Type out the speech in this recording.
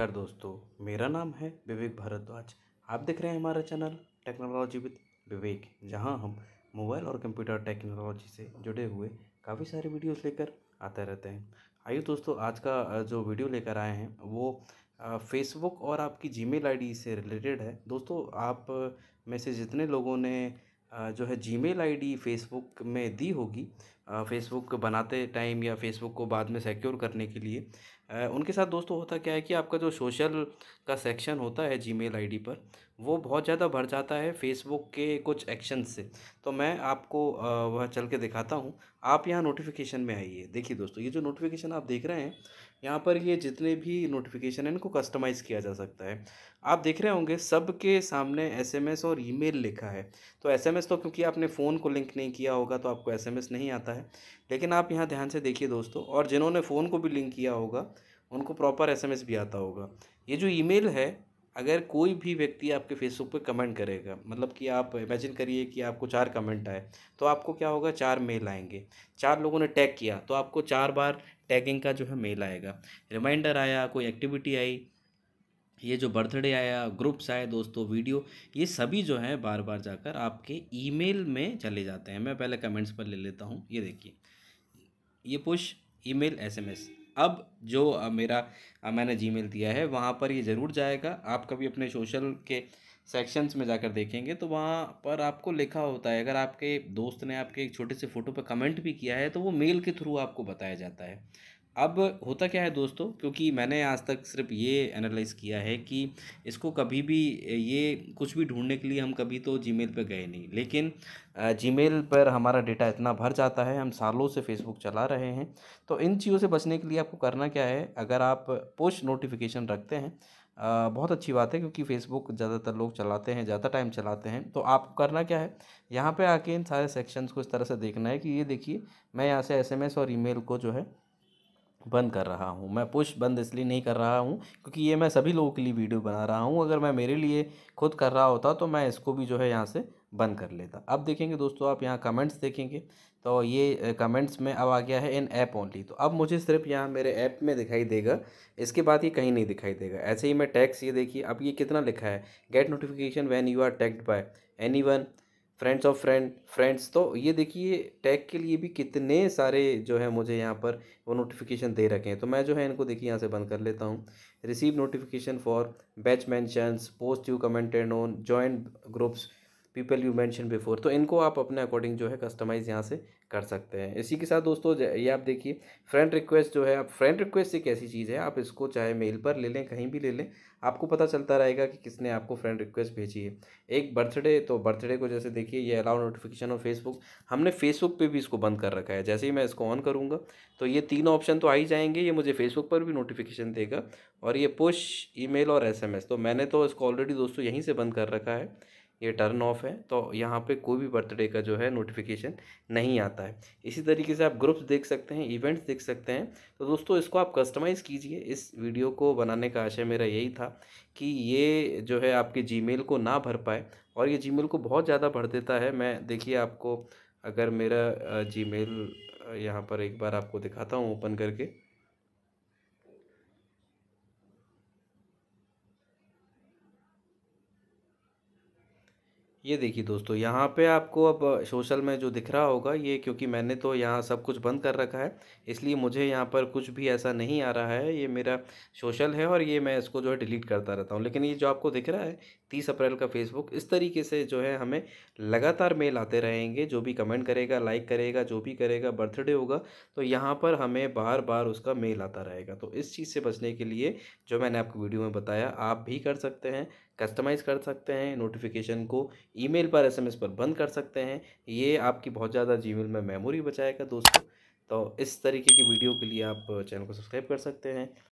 नमस्कार दोस्तों मेरा नाम है विवेक भारद्वाज आप देख रहे हैं हमारा चैनल टेक्नोलॉजी विद विवेक जहां हम मोबाइल और कंप्यूटर टेक्नोलॉजी से जुड़े हुए काफ़ी सारे वीडियोस लेकर आते रहते हैं आइए दोस्तों आज का जो वीडियो लेकर आए हैं वो फेसबुक और आपकी जीमेल आईडी से रिलेटेड है दोस्तों आप में से जितने लोगों ने जो है जीमेल आईडी फेसबुक में दी होगी फेसबुक बनाते टाइम या फेसबुक को बाद में सिक्योर करने के लिए उनके साथ दोस्तों होता क्या है कि आपका जो सोशल का सेक्शन होता है जीमेल आईडी पर वो बहुत ज़्यादा भर जाता है फेसबुक के कुछ एक्शन से तो मैं आपको वह चल के दिखाता हूँ आप यहाँ नोटिफिकेशन में आइए देखिए दोस्तों ये जो नोटिफिकेशन आप देख रहे हैं यहाँ पर ये जितने भी नोटिफिकेशन हैं इनको कस्टमाइज़ किया जा सकता है आप देख रहे होंगे सब के सामने एसएमएस और ईमेल लिखा है तो एसएमएस तो क्योंकि आपने फ़ोन को लिंक नहीं किया होगा तो आपको एसएमएस नहीं आता जाता है लेकिन आप यहाँ ध्यान से देखिए दोस्तों और जिन्होंने फ़ोन को भी लिंक किया होगा उनको प्रॉपर एसएमएस भी आता होगा ये जो ईमेल है अगर कोई भी व्यक्ति आपके फेसबुक पे कमेंट करेगा मतलब कि आप इमेजिन करिए कि आपको चार कमेंट आए तो आपको क्या होगा चार मेल आएंगे चार लोगों ने टैग किया तो आपको चार बार टैगिंग का जो है मेल आएगा रिमाइंडर आया कोई एक्टिविटी आई ये जो बर्थडे आया ग्रुप्स आए दोस्तों वीडियो ये सभी जो है बार बार जाकर आपके ईमेल में चले जाते हैं मैं पहले कमेंट्स पर ले लेता हूँ ये देखिए ये पुश ईमेल एसएमएस अब जो मेरा मैंने जीमेल दिया है वहाँ पर ये ज़रूर जाएगा आप कभी अपने सोशल के सेक्शंस में जाकर देखेंगे तो वहाँ पर आपको लिखा होता है अगर आपके दोस्त ने आपके एक छोटे से फ़ोटो पर कमेंट भी किया है तो वो मेल के थ्रू आपको बताया जाता है अब होता क्या है दोस्तों क्योंकि मैंने आज तक सिर्फ ये एनालाइज़ किया है कि इसको कभी भी ये कुछ भी ढूंढने के लिए हम कभी तो जीमेल पर गए नहीं लेकिन जीमेल पर हमारा डेटा इतना भर जाता है हम सालों से फेसबुक चला रहे हैं तो इन चीज़ों से बचने के लिए आपको करना क्या है अगर आप पोस्ट नोटिफिकेशन रखते हैं बहुत अच्छी बात है क्योंकि फेसबुक ज़्यादातर लोग चलाते हैं ज़्यादा टाइम चलाते हैं तो आपको करना क्या है यहाँ पर आके इन सारे सेक्शंस को इस तरह से देखना है कि ये देखिए मैं यहाँ से एस और ई को जो है बंद कर रहा हूँ मैं पुश बंद इसलिए नहीं कर रहा हूँ क्योंकि ये मैं सभी लोगों के लिए वीडियो बना रहा हूँ अगर मैं मेरे लिए खुद कर रहा होता तो मैं इसको भी जो है यहाँ से बंद कर लेता अब देखेंगे दोस्तों आप यहाँ कमेंट्स देखेंगे तो ये कमेंट्स में अब आ गया है इन ऐप ओनली तो अब मुझे सिर्फ यहाँ मेरे ऐप में दिखाई देगा इसके बाद ये कहीं नहीं दिखाई देगा ऐसे ही मैं टैक्स ये देखिए अब ये कितना लिखा है get notification when you are tagged by anyone friends of friend friends तो ये देखिए टैग के लिए भी कितने सारे जो है मुझे यहाँ पर वो नोटिफिकेशन दे रखे हैं तो मैं जो है इनको देखिए यहाँ से बंद कर लेता हूँ receive notification for batch mentions post you commented on joined groups people you mention before तो इनको आप अपने अकॉर्डिंग जो है कस्टमाइज़ यहाँ से कर सकते हैं इसी के साथ दोस्तों ये आप देखिए फ्रेंड रिक्वेस्ट जो है आप फ्रेंड रिक्वेस्ट एक ऐसी चीज़ है आप इसको चाहे मेल पर ले लें कहीं भी ले लें आपको पता चलता रहेगा कि किसने आपको फ्रेंड रिक्वेस्ट भेजी है एक बर्थडे तो बर्थडे को जैसे देखिए ये अलाउ नोटिफिकेशन और फेसबुक हमने फेसबुक पर भी इसको बंद कर रखा है जैसे ही मैं इसको ऑन करूँगा तो ये तीन ऑप्शन तो आ ही जाएंगे ये मुझे फेसबुक पर भी नोटिफिकेशन देगा और ये पुश ई और एस तो मैंने तो इसको ऑलरेडी दोस्तों यहीं से बंद कर रखा है ये टर्न ऑफ है तो यहाँ पे कोई भी बर्थडे का जो है नोटिफिकेशन नहीं आता है इसी तरीके से आप ग्रुप्स देख सकते हैं इवेंट्स देख सकते हैं तो दोस्तों इसको आप कस्टमाइज़ कीजिए इस वीडियो को बनाने का आशय मेरा यही था कि ये जो है आपके जी को ना भर पाए और ये जी को बहुत ज़्यादा भर देता है मैं देखिए आपको अगर मेरा जी यहाँ पर एक बार आपको दिखाता हूँ ओपन करके ये देखिए दोस्तों यहाँ पे आपको अब सोशल में जो दिख रहा होगा ये क्योंकि मैंने तो यहाँ सब कुछ बंद कर रखा है इसलिए मुझे यहाँ पर कुछ भी ऐसा नहीं आ रहा है ये मेरा सोशल है और ये मैं इसको जो है डिलीट करता रहता हूँ लेकिन ये जो आपको दिख रहा है तीस अप्रैल का फेसबुक इस तरीके से जो है हमें लगातार मेल आते रहेंगे जो भी कमेंट करेगा लाइक करेगा जो भी करेगा बर्थडे होगा तो यहाँ पर हमें बार बार उसका मेल आता रहेगा तो इस चीज़ से बचने के लिए जो मैंने आपको वीडियो में बताया आप भी कर सकते हैं कस्टमाइज़ कर सकते हैं नोटिफिकेशन को ईमेल पर एसएमएस पर बंद कर सकते हैं ये आपकी बहुत ज़्यादा जीमेल में मेमोरी बचाएगा दोस्तों तो इस तरीके की वीडियो के लिए आप चैनल को सब्सक्राइब कर सकते हैं